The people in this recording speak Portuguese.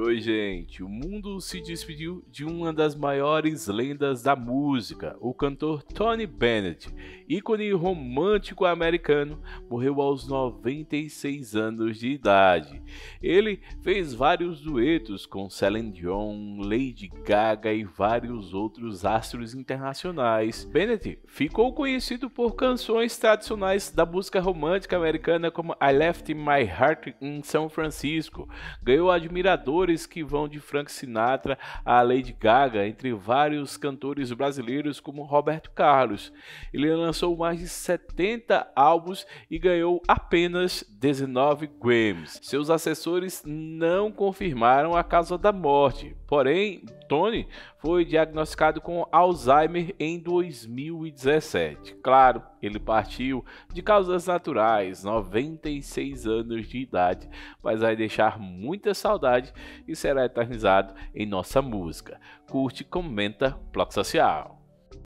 oi, gente. O mundo se despediu de uma das maiores lendas da música, o cantor Tony Bennett, ícone romântico americano, morreu aos 96 anos de idade. Ele fez vários duetos com Celine Dion, Lady Gaga e vários outros astros internacionais. Bennett ficou conhecido por canções tradicionais da música romântica americana como I Left My Heart in São Francisco. Ganhou admiradores cantores que vão de Frank Sinatra a Lady Gaga, entre vários cantores brasileiros como Roberto Carlos. Ele lançou mais de 70 álbuns e ganhou apenas 19 Grammys. Seus assessores não confirmaram a causa da morte, porém Tony foi diagnosticado com Alzheimer em 2017. Claro, ele partiu de causas naturais, 96 anos de idade, mas vai deixar muita saudade e será eternizado em nossa música. Curte, comenta, bloco social.